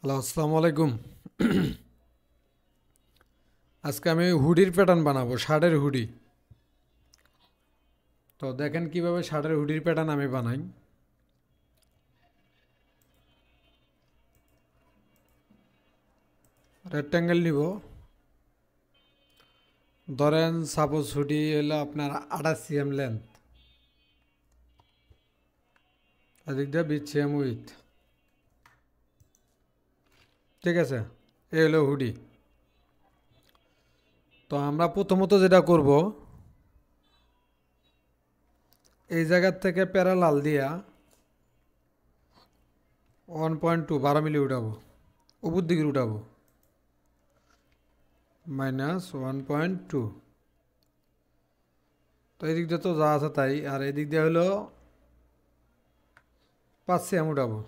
hello আসসালামু আলাইকুম আজকে আমি হুডির প্যাটার্ন বানাবো শার্টের হুডি তো দেখেন কিভাবে শার্টের হুডির প্যাটার্ন আমি বানাই রেক্ট্যাঙ্গেল নিব ধরেন সাপোজ হুডি হলো আপনার আঠাশ সিএম লেন্থ এদিক দিয়ে বিশ সিএম উইথ ঠিক আছে এ হলো হুডি তো আমরা প্রথমত যেটা করব এই জায়গার থেকে লাল দিয়া ওয়ান পয়েন্ট টু বারো মিলি উঠাবো উপর দিকে উঠাবো মাইনাস ওয়ান পয়েন্ট টু তো এদিক দিয়ে তো যা আছে তাই আর এদিক দিয়ে হলো পাঁচ সিএম উঠাবো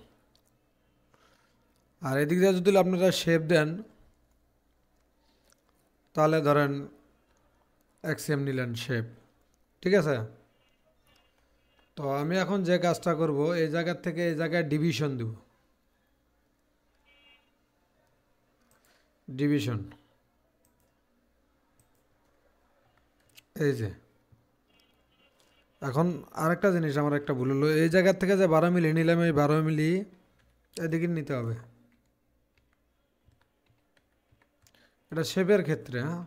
আর এদিক দিয়ে যদি আপনারা শেপ দেন তাহলে ধরেন এক্সএম নিলেন শেপ ঠিক আছে তো আমি এখন যে কাজটা করব এই জায়গার থেকে এই জায়গায় ডিভিশন দেব ডিভিশন এই যে এখন আরেকটা জিনিস আমার একটা ভুল হলো এই জায়গার থেকে যে বারো মিলি নিলাম এই বারো মিলি এদিকে নিতে হবে এটা শেপের ক্ষেত্রে হ্যাঁ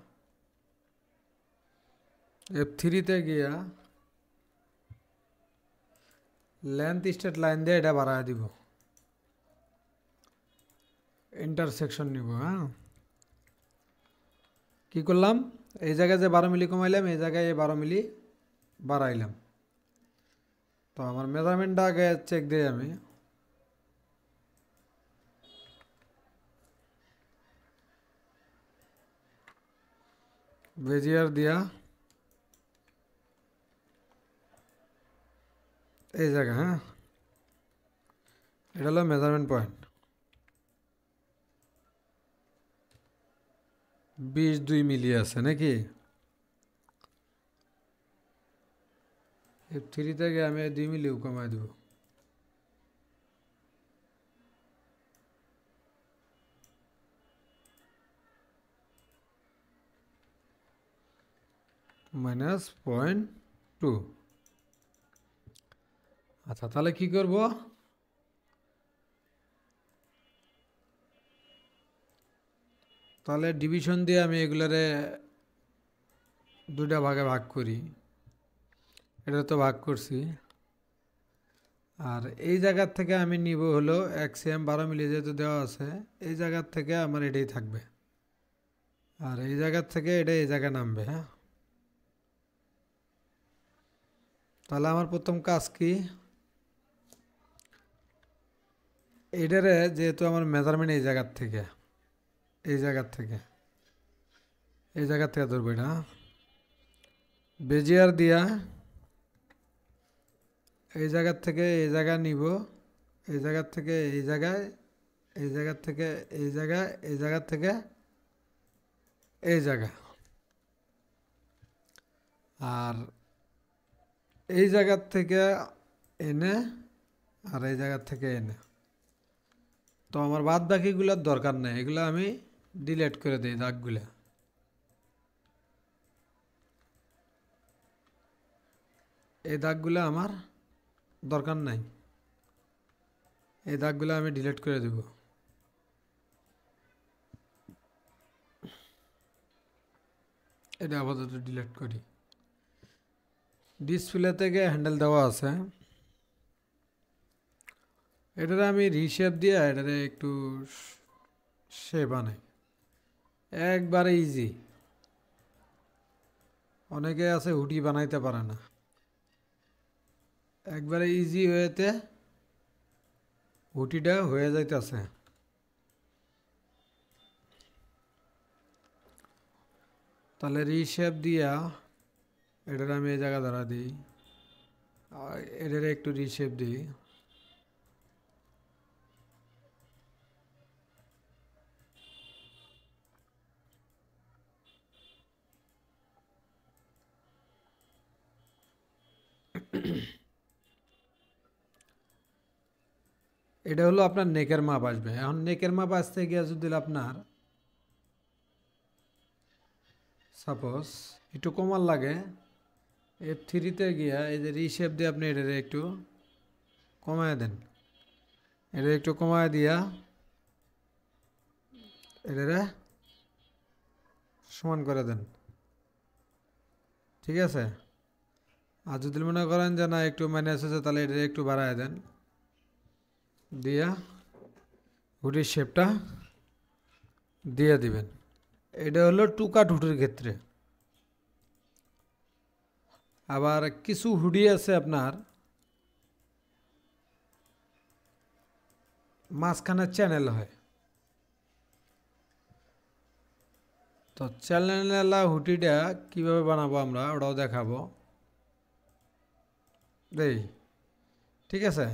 এফ থ্রিতে গিয়া লেন্থ স্টেট লাইন দিয়ে এটা বাড়ায় দিব ইন্টারসেকশন নিব হ্যাঁ কি করলাম এই জায়গায় যে বারো মিলি কমাইলাম এই জায়গায় এই বারো মিলি বাড়াইলাম তো আমার মেজারমেন্টটা আগে চেক দিই আমি विजियर दिया ये जगह हाँ इट मेजरमेंट पॉइंट बीस दुई मिली आ कि थ्री तक दुई मिली कमाई दीब মাইনাস পয়েন্ট টু আচ্ছা তাহলে কি করব তাহলে ডিভিশন দিয়ে আমি এগুলারে দুটা ভাগে ভাগ করি এটা তো ভাগ করছি আর এই জায়গার থেকে আমি নিব হলো এম বারো মিলিয়ে যেহেতু দেওয়া আছে এই জায়গার থেকে আমার এটাই থাকবে আর এই জায়গার থেকে এটা এই জায়গায় নামবে হ্যাঁ তাহলে আমার প্রথম কাজ কি এটারে যেহেতু আমার মেজারমেন্ট এই জায়গার থেকে এই জায়গার থেকে এই জায়গার থেকে ধরবো এটা বেজিয়ার দিয়া এই জায়গার থেকে এই জায়গা নিব এই জায়গার থেকে এই জায়গায় এই জায়গার থেকে এই জায়গায় এই জায়গার থেকে এই জায়গা আর এই জায়গার থেকে এনে আর এই জায়গার থেকে এনে তো আমার বাদ বাকিগুলোর দরকার নেই এগুলো আমি ডিলেট করে দিই দাগগুলো এই দাগগুলো আমার দরকার নাই এই দাগগুলো আমি ডিলেট করে দেব এটা আপাতত ডিলেট করি ডিসপ্লে থেকে হ্যান্ডেল দেওয়া আছে এটারে আমি রিশেপ দিয়ে এটারে একটু সে বানাই একবারে ইজি অনেকে আছে হুটি বানাইতে পারে না একবারে ইজি হয়েতে হুটিটা হয়ে যাইতেছে তাহলে রিশেপ দিয়া এডা রামে জায়গা ধরা দি এডের একটু রিসেপ দি এটা হলো আপনার নেকের মাপ আসবে এখন নেকের মাপ আসছে গিয়া যদি আপনার सपোজ একটু কম লাগে এফ থ্রিতে গিয়া এই যে রিশেপ দিয়ে আপনি এটা একটু কমায় দেন এটা একটু কমায় দিয়া এটা সমান করে দেন ঠিক আছে আর যদি মনে করেন যে না একটু মাইনাস আছে তাহলে এটা একটু বাড়ায় দেন দিয়া ঘুটির শেপটা দিয়ে দিবেন এটা হলো টুকা ঠুটির ক্ষেত্রে আবার কিছু হুডি আছে আপনার মাঝখানে চ্যানেল হয় তো চ্যানেলা হুটিটা কিভাবে বানাবো আমরা ওটাও দেখাবো দেই ঠিক আছে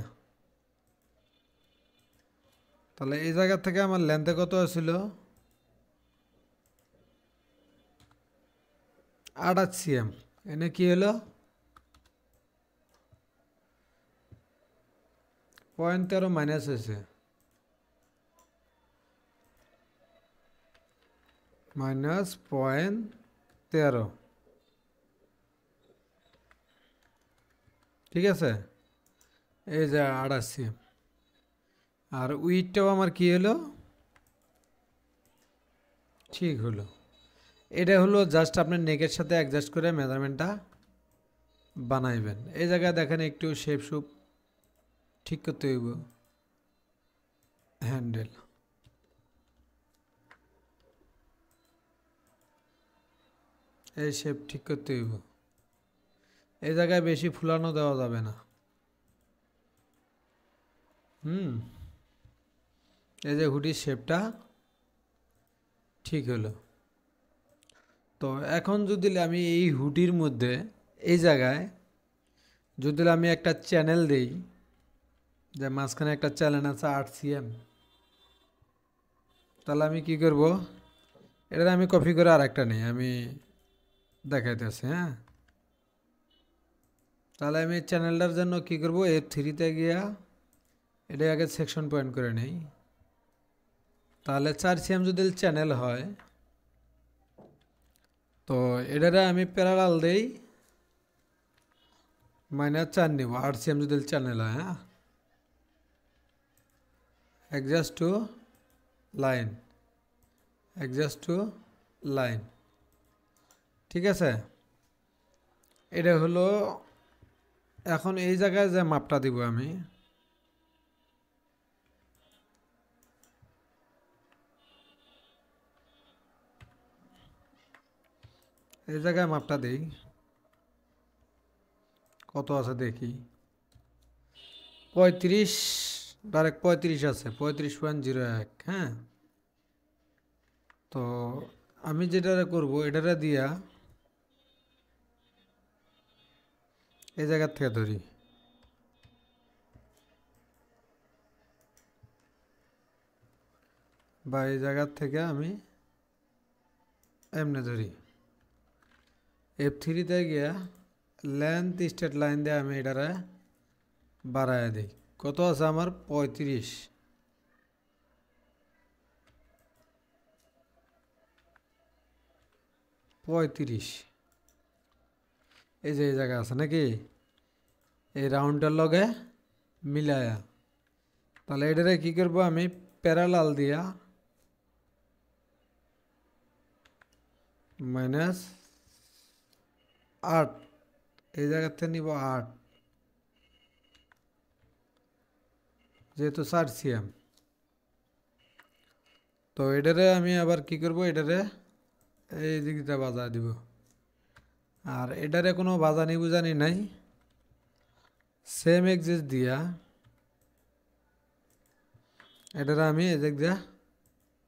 তাহলে এই জায়গা থেকে আমার লেন্থে কত আসছিল আট সিএম এনে কি হলো পয়েন্ট তেরো মাইনাস হয়েছে মাইনাস পয়েন্ট তেরো ঠিক আছে এই যে আড়াশি আর উইটটাও আমার কি হলো ঠিক হলো এটা হলো জাস্ট আপনার নেকের সাথে অ্যাডজাস্ট করে মেজারমেন্টটা বানাইবেন এই জায়গায় দেখেন একটু শেপ শুপ ঠিক করতে হইব হ্যান্ডেল এই শেপ ঠিক করতে হইব এই জায়গায় বেশি ফুলানো দেওয়া যাবে না হুম এই যে হুডির শেপটা ঠিক হলো তো এখন যদি আমি এই হুডির মধ্যে এই জায়গায় যদি আমি একটা চ্যানেল দিই যে মাঝখানে একটা চ্যানেল আছে আট সিএম তাহলে আমি কি করব এটা আমি কপি করে আর একটা নেই আমি দেখাইতেছি হ্যাঁ তাহলে আমি চ্যানেলটার জন্য কি করবো এ থ্রিতে গিয়া এটা আগে সেকশন পয়েন্ট করে নেই তাহলে চার সিএম যদি চ্যানেল হয় তো এটারে আমি প্যারালাল দেই মাইনাস চার নিব আর সি এম যদি চার নিল হ্যাঁ adjust to line adjust to line ঠিক আছে এটা হলো এখন এই জায়গায় যে মাপটা দিব আমি এই জায়গায় মাপটা দেই কত আছে দেখি পঁয়ত্রিশ ডাইরেক্ট পঁয়ত্রিশ আছে পঁয়ত্রিশ পয়েন্ট জিরো এক হ্যাঁ তো আমি যেটা করব এটা দিয়া এই জায়গার থেকে ধরি বা এই জায়গার থেকে আমি এমনি ধরি f3 তে गया লেন্থ স্টেট লাইন দেয়া মেডা রে বরাবর এই কত আছে আমার 35 35 এই যে এই জায়গা আছে নাকি এই রাউন্ডার লগে মিলায়া তাহলে এটারে কি করব আমি প্যারালাল দেয়া মাইনাস আট এই জায়গাতে নিব আট যেহেতু চার সিএম তো এটারে আমি আবার কি করব এটারে এই দিকটা বাজা দিব আর এটারে কোনো বাজানি বুঝানি নাই সেম এক্সিস দিয়া এটারে আমি এদিক দিয়া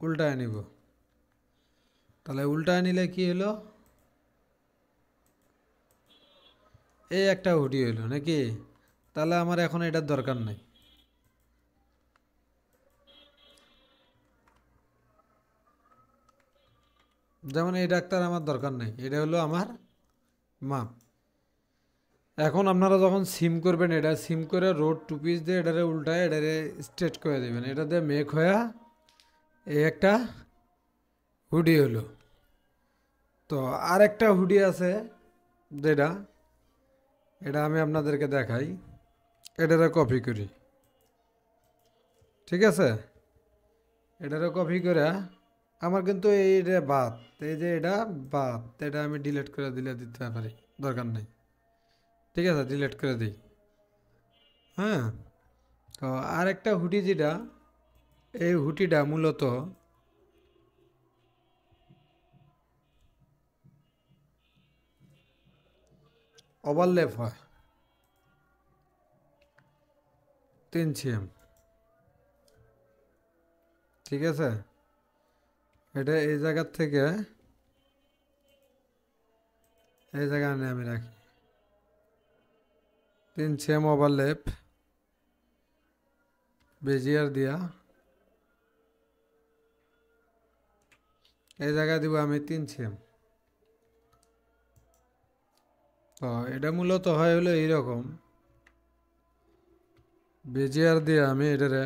উল্টায় নিব তাহলে উল্টায় নিলে কি হলো এই একটা হুডি হইল নাকি তাহলে আমার এখন এটার দরকার নাই যেমন এই ডাক্তার আমার দরকার নাই এটা হলো আমার মাপ এখন আপনারা যখন সিম করবেন এটা সিম করে রোড টু পিস দিয়ে এটারে উল্টায় এটারে স্ট্রেট করে দেবেন এটা দিয়ে মেক হয়ে এই একটা হুডি হলো তো আর একটা হুডি আছে যেটা এটা আমি আপনাদেরকে দেখাই এটারে কপি করি ঠিক আছে এটারে কপি করে আমার কিন্তু এইটা বাদ এই যে এটা বাদ এটা আমি ডিলেট করে দিলে দিতে পারি দরকার নেই ঠিক আছে ডিলেট করে দিই হ্যাঁ তো আরেকটা হুডি যেটা এই হুটিটা মূলত ওভারলেপ হয় তিন সিএম ঠিক আছে এটা এই জায়গার থেকে এই জায়গা নিয়ে আমি রাখি তিন সিএম ওভারলেপ বেজিয়ার দিয়া এই জায়গায় দিব আমি তিন সিএম এটা মূলত হয় হলো এইরকম বেজিয়ার দিয়ে আমি এটারে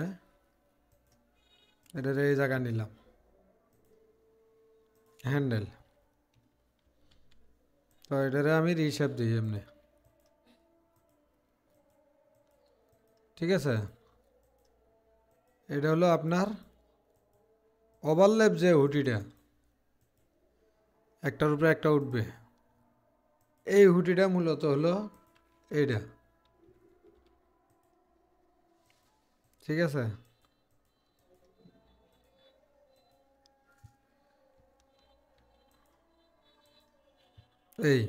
এটারে এই জায়গা নিলাম হ্যান্ডেল তো এটারে আমি রিসেপ দিই এমনি ঠিক আছে এটা হলো আপনার ওভারলেপ যে হুটিটা একটার উপরে একটা উঠবে এই হুটিটা মূলত হলো এইটা ঠিক আছে এই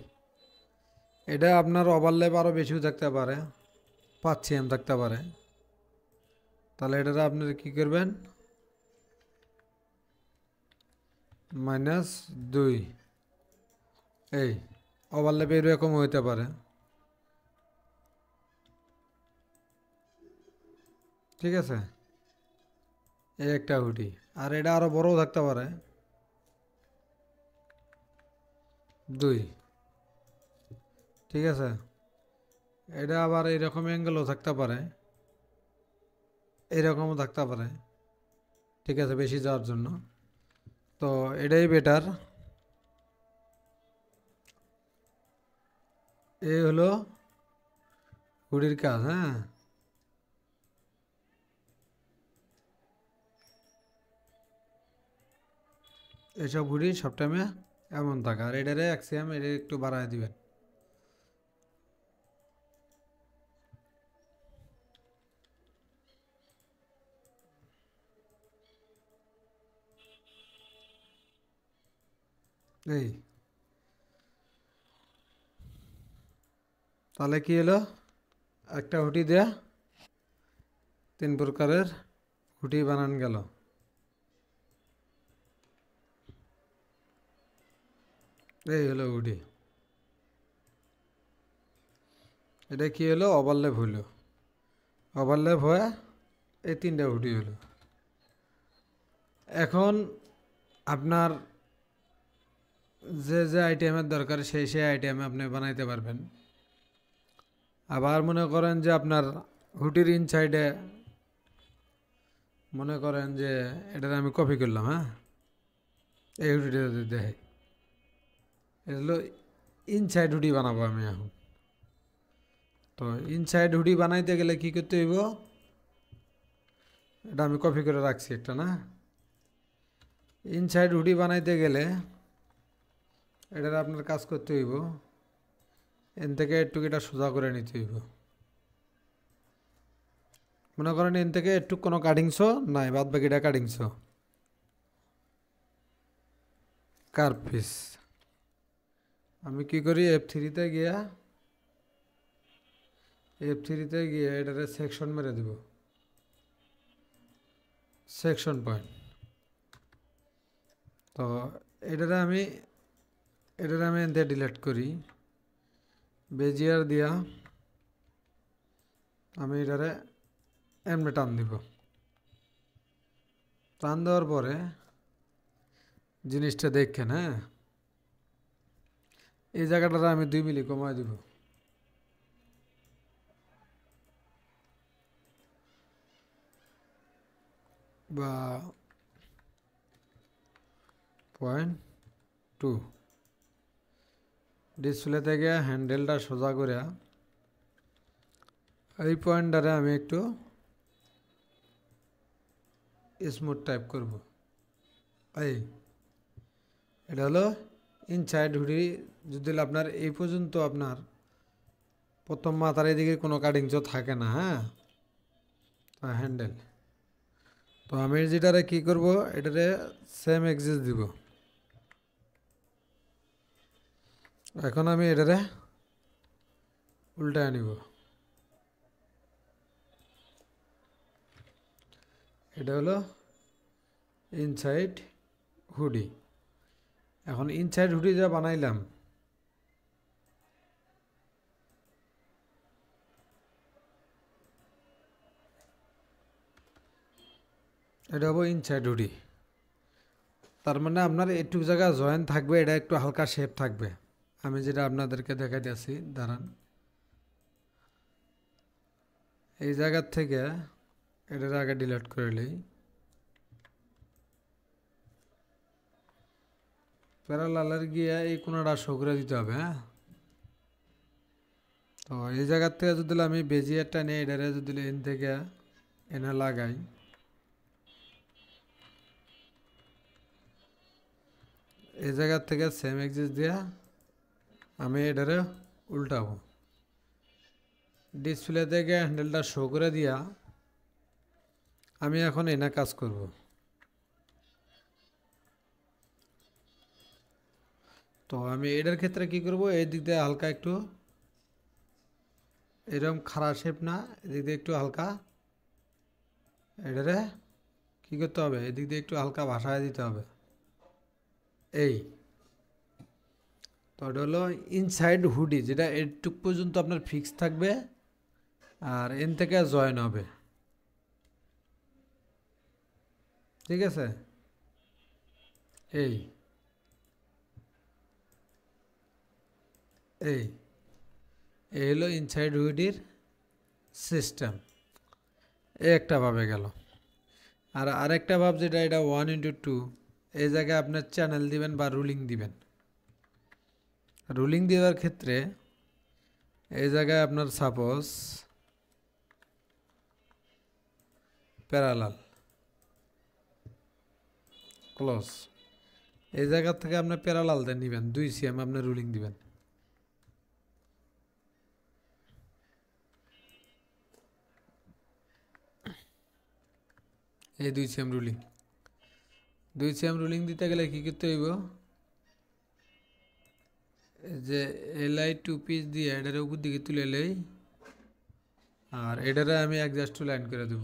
এটা আপনার ওভারল্যাপ আরও বেশিও থাকতে পারে পাঁচ এম থাকতে পারে তাহলে এটা আপনার কি করবেন মাইনাস দুই এই ওভারল্যাপ এরকম হইতে পারে ঠিক আছে এই একটা হুডি আর এটা আরও বড়ও থাকতে পারে দুই ঠিক আছে এটা আবার এরকম অ্যাঙ্গেলও থাকতে পারে এরকমও থাকতে পারে ঠিক আছে বেশি যাওয়ার জন্য তো এটাই বেটার এ হলো হুডির কাজ হ্যাঁ এসব হুডি সব টাইমে এমন থাকে আর এটারে অ্যাক্সিয়াম এটা একটু বাড়ায় দিবেন এই তাহলে কি হলো একটা হুটি দেয়া তিন প্রকারের হুটি বানান গেল এই হলো হুটি এটা কি হলো ওভারল্যাপ হলো ওভারল্যাপ হয়ে এই তিনটা হুডি হলো এখন আপনার যে যে আইটেমের দরকার সেই সেই আইটেম আপনি বানাইতে পারবেন আবার মনে করেন যে আপনার হুটির ইনসাইডে মনে করেন যে এটার আমি কপি করলাম হ্যাঁ এই হুটিটা দেখে এটা হলো ইনসাইড হুডি বানাবো আমি এখন তো ইনসাইড হুডি বানাইতে গেলে কি করতে হইব এটা আমি কপি করে রাখছি একটা না ইনসাইড হুডি বানাইতে গেলে এটার আপনার কাজ করতে হইব এন থেকে একটু এটা সোজা করে নিতে হইব মনে করেন এন থেকে একটু কোনো কাটিংস নাই বাদ বাকিটা কাটিংস কার্পিস আমি কি করি এফ থ্রিতে গিয়া এফ থ্রিতে গিয়ে এটাতে সেকশন মেরে দিব সেকশন পয়েন্ট তো এটাতে আমি এটাতে আমি এনতে ডিলেট করি বেজিয়ার দিয়া আমি এটারে এমনি টান দিব টান দেওয়ার পরে জিনিসটা দেখেন হ্যাঁ এই জায়গাটাতে আমি দুই মিলি কমায় দিব বা পয়েন্ট টু ডিসপ্লে থেকে হ্যান্ডেলটা সোজা করে এই পয়েন্টারে আমি একটু স্মুথ টাইপ করব এই এটা হলো ইনসাইড হুডি যদি আপনার এই পর্যন্ত আপনার প্রথম মাথার এদিকে কোনো কাটিংস থাকে না হ্যাঁ হ্যান্ডেল তো আমি যেটারে কী করবো এটারে সেম এক্সিস দিব এখন আমি এটারে উল্টায় আনিব এটা হলো ইনসাইড হুডি এখন ইনসাইড হুডি যা বানাইলাম এটা হবো ইনসাইড হুডি তার মানে আপনার একটু জায়গা জয়েন থাকবে এটা একটু হালকা শেপ থাকবে আমি যেটা আপনাদেরকে দিয়েছি দাঁড়ান এই জায়গার থেকে এটার আগে ডিলিট করে নিই প্যারালালের গিয়ে এই কোনাটা শো করে দিতে হবে হ্যাঁ তো এই জায়গার থেকে যদি আমি বেজিয়ারটা নিয়ে এটারে যদি এন থেকে এনে লাগাই এই জায়গার থেকে সেম এক্সিস দেওয়া আমি এটারে উল্টাবো ডিসপ্লে থেকে হ্যান্ডেলটা শো করে দিয়া আমি এখন এনা কাজ করব তো আমি এটার ক্ষেত্রে কি করব এই দিক দিয়ে হালকা একটু এরকম খারাপ শেপ না এদিক দিয়ে একটু হালকা এটারে কী করতে হবে এদিক দিয়ে একটু হালকা ভাসায় দিতে হবে এই তো হলো ইনসাইড হুডি যেটা এটুক পর্যন্ত আপনার ফিক্স থাকবে আর এন থেকে জয়েন হবে ঠিক আছে এই এই এই হলো ইনসাইড হুডির সিস্টেম এ একটা ভাবে গেল আর আরেকটা ভাব যেটা এটা ওয়ান ইন্টু টু এই জায়গায় আপনার চ্যানেল দিবেন বা রুলিং দিবেন রুলিং দেওয়ার ক্ষেত্রে এই জায়গায় আপনার সাপোজ প্যারালাল ক্লোজ এই জায়গা থেকে আপনি প্যারালাল দেন নিবেন দুই সিএম আপনি রুলিং দিবেন এই দুই সিএম রুলিং দুই সিএম রুলিং দিতে গেলে কী করতে হইব যে এলআই টু পিস দিয়ে এটার উপর দিকে তুলে এলেই আর এটারে আমি অ্যাডজাস্ট টু লাইন করে দেব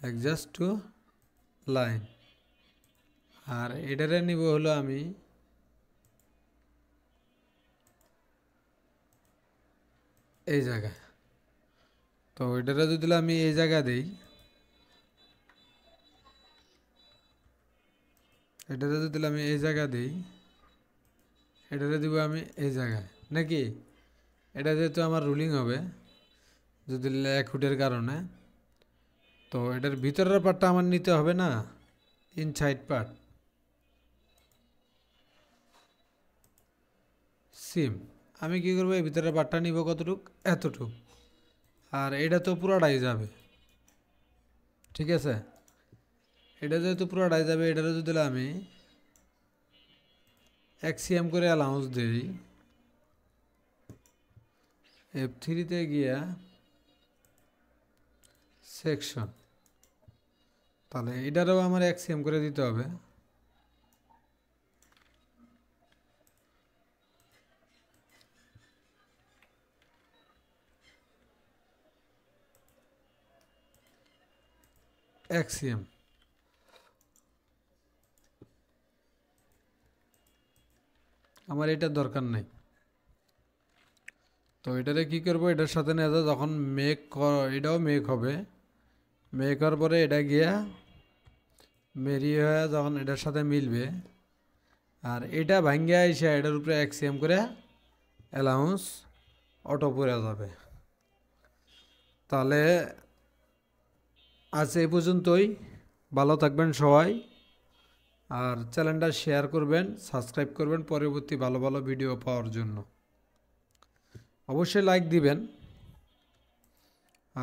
অ্যাডজাস্ট টু লাইন আর এটারে নিব হলো আমি এই জায়গায় তো এটারে যদি আমি এই জায়গা দিই এডা দিতে আমি এই জায়গা দেই এডা দেব আমি এই জায়গায় নাকি এডা যে তো আমার রুলিং হবে যদি লেকউটের কারণে তো এডার ভিতরের পাটটা আমার নিতে হবে না ইনসাইড পার্ট সিম আমি কি করব এই ভিতরের পাটটা নিব কতটুকু এতটুকু আর এডা তো পুরোটা দিয়ে যাবে ঠিক আছে এটা যেহেতু আড়াই যাবে এটারও যদি আমি এক্সিএম করে অ্যালাউন্স দিই এফ থ্রিতে গিয়া সেকশন তাহলে এটারও আমার এক্সিএম করে দিতে হবে এক্সিএম আমার এটা দরকার নাই তো এটারে কি করব এটার সাথে নিয়ে যাও যখন মেক এটাও মেক হবে মেক হওয়ার পরে এটা গিয়া মেরি হয়ে যখন এটার সাথে মিলবে আর এটা ভাঙ্গিয়া এসে এটার উপরে এক্সিএম করে অ্যালাউন্স অটো পরে যাবে তাহলে আজ এই পর্যন্তই ভালো থাকবেন সবাই আর চ্যানেলটা শেয়ার করবেন সাবস্ক্রাইব করবেন পরবর্তী ভালো ভালো ভিডিও পাওয়ার জন্য অবশ্যই লাইক দিবেন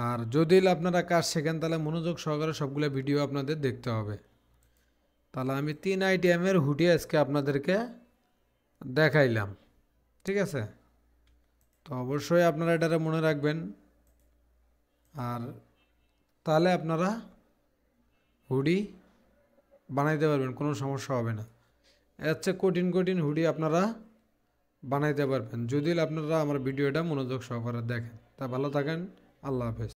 আর যদি আপনারা কাজ শেখেন তাহলে মনোযোগ সহকারে সবগুলো ভিডিও আপনাদের দেখতে হবে তাহলে আমি তিন আইটিএমের হুটি আজকে আপনাদেরকে দেখাইলাম ঠিক আছে তো অবশ্যই আপনারা এটারে মনে রাখবেন আর তাহলে আপনারা হুডি বানাইতে পারবেন কোনো সমস্যা হবে না এর চেয়ে কঠিন কঠিন হুডি আপনারা বানাইতে পারবেন যদি আপনারা আমার ভিডিওটা মনোযোগ সহকারে দেখেন তা ভালো থাকেন আল্লাহ হাফেজ